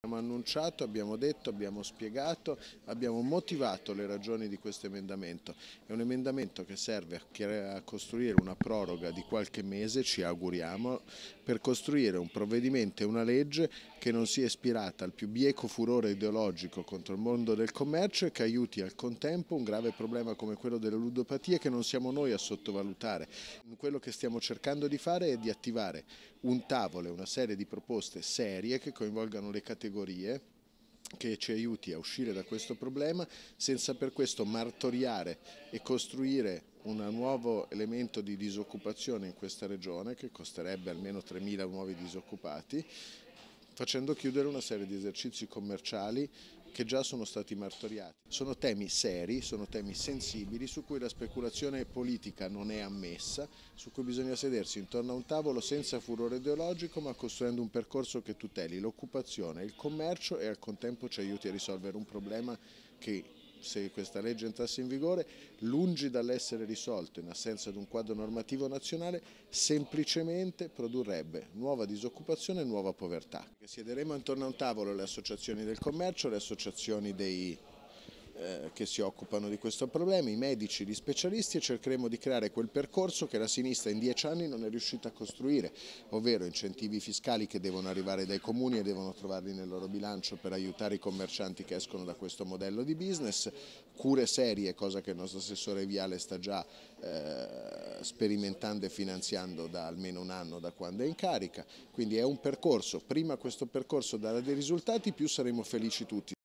Abbiamo annunciato, abbiamo detto, abbiamo spiegato, abbiamo motivato le ragioni di questo emendamento. È un emendamento che serve a costruire una proroga di qualche mese, ci auguriamo, per costruire un provvedimento e una legge che non sia ispirata al più bieco furore ideologico contro il mondo del commercio e che aiuti al contempo un grave problema come quello della ludopatia che non siamo noi a sottovalutare. Quello che stiamo cercando di fare è di attivare un tavolo e una serie di proposte serie che coinvolgano le categorie che ci aiuti a uscire da questo problema senza per questo martoriare e costruire un nuovo elemento di disoccupazione in questa regione che costerebbe almeno 3.000 nuovi disoccupati facendo chiudere una serie di esercizi commerciali che già sono stati martoriati. Sono temi seri, sono temi sensibili su cui la speculazione politica non è ammessa, su cui bisogna sedersi intorno a un tavolo senza furore ideologico ma costruendo un percorso che tuteli l'occupazione, il commercio e al contempo ci aiuti a risolvere un problema che se questa legge entrasse in vigore, lungi dall'essere risolto in assenza di un quadro normativo nazionale, semplicemente produrrebbe nuova disoccupazione e nuova povertà. Siederemo intorno a un tavolo le associazioni del commercio, le associazioni dei eh, che si occupano di questo problema, i medici, gli specialisti e cercheremo di creare quel percorso che la sinistra in dieci anni non è riuscita a costruire, ovvero incentivi fiscali che devono arrivare dai comuni e devono trovarli nel loro bilancio per aiutare i commercianti che escono da questo modello di business, cure serie, cosa che il nostro assessore Viale sta già eh, sperimentando e finanziando da almeno un anno da quando è in carica, quindi è un percorso, prima questo percorso darà dei risultati più saremo felici tutti.